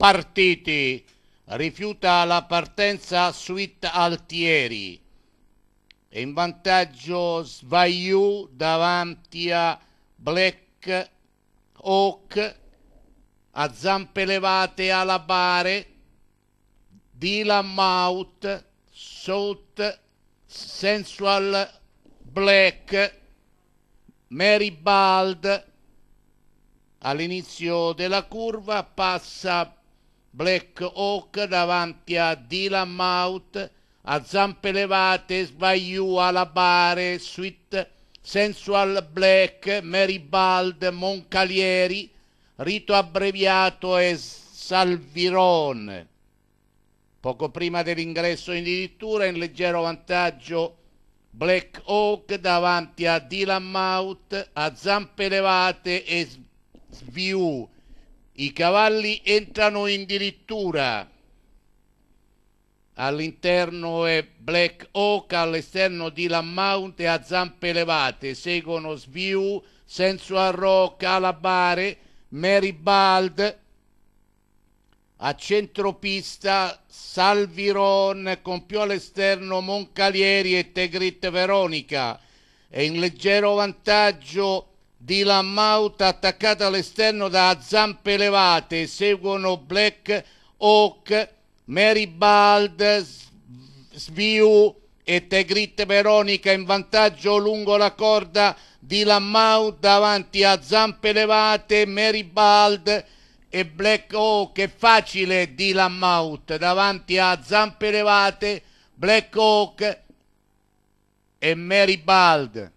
partiti, rifiuta la partenza Suite Altieri e in vantaggio Svaiu davanti a Black Oak, a zampe levate alla bare Dylan Mouth Salt Sensual Black Mary Bald all'inizio della curva passa Black Hawk davanti a Dylan Mouth, a zampe levate, Svaiu alla bare, suite, Sensual Black, Marybald, Moncalieri, rito abbreviato e Salvirone. Poco prima dell'ingresso in dirittura in leggero vantaggio Black Hawk davanti a Dylan Mouth a zampe levate e Sviu i cavalli entrano addirittura All'interno è Black Oak all'esterno di Lamount e a zampe elevate. Seguono Sview Sensual Rock, Alabare, Mary Bald. A centropista Salviron con più all'esterno Moncalieri e Tegrit Veronica. È in leggero vantaggio di Lammauta attaccata all'esterno da zampe elevate, seguono Black Hawk, Marybald, Sviu e Tegrit Veronica in vantaggio lungo la corda di Lammau davanti a zampe elevate, Marybald e Black Hawk è facile di Lammaut davanti a zampe elevate, Black Hawk e Marybald.